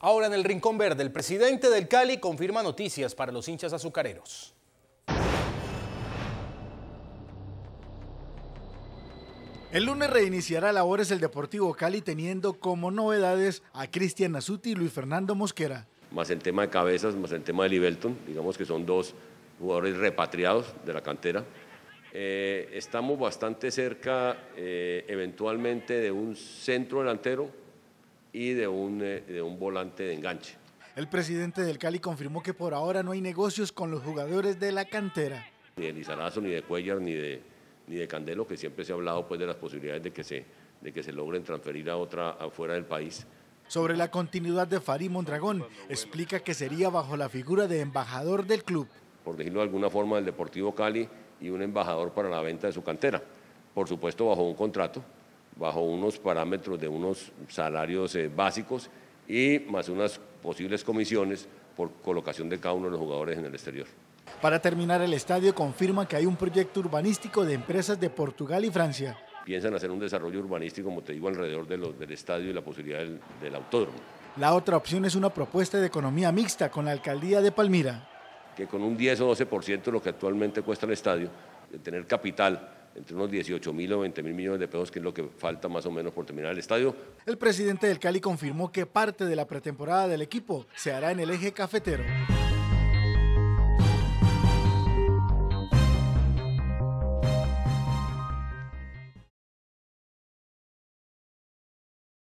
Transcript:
Ahora en el Rincón Verde, el presidente del Cali confirma noticias para los hinchas azucareros. El lunes reiniciará labores el Deportivo Cali teniendo como novedades a Cristian Azuti y Luis Fernando Mosquera. Más el tema de cabezas, más el tema de Livelton, digamos que son dos jugadores repatriados de la cantera. Eh, estamos bastante cerca eh, eventualmente de un centro delantero y de un, eh, de un volante de enganche. El presidente del Cali confirmó que por ahora no hay negocios con los jugadores de la cantera. Ni de Lizarazo, ni de Cuellar, ni de, ni de Candelo, que siempre se ha hablado pues, de las posibilidades de que, se, de que se logren transferir a otra afuera del país. Sobre la continuidad de Farid Mondragón, explica que sería bajo la figura de embajador del club. Por decirlo de alguna forma, del Deportivo Cali y un embajador para la venta de su cantera. Por supuesto, bajo un contrato bajo unos parámetros de unos salarios eh, básicos y más unas posibles comisiones por colocación de cada uno de los jugadores en el exterior. Para terminar, el estadio confirma que hay un proyecto urbanístico de empresas de Portugal y Francia. Piensan hacer un desarrollo urbanístico, como te digo, alrededor del estadio y la posibilidad del, autódromo. La otra opción es una propuesta de economía mixta con la alcaldía de Palmira. Que con un 10 o 12% de lo que actualmente cuesta el estadio, tener capital entre unos 18 mil o 20 mil millones de pesos, que es lo que falta más o menos por terminar el estadio. El presidente del Cali confirmó que parte de la pretemporada del equipo se hará en el eje cafetero.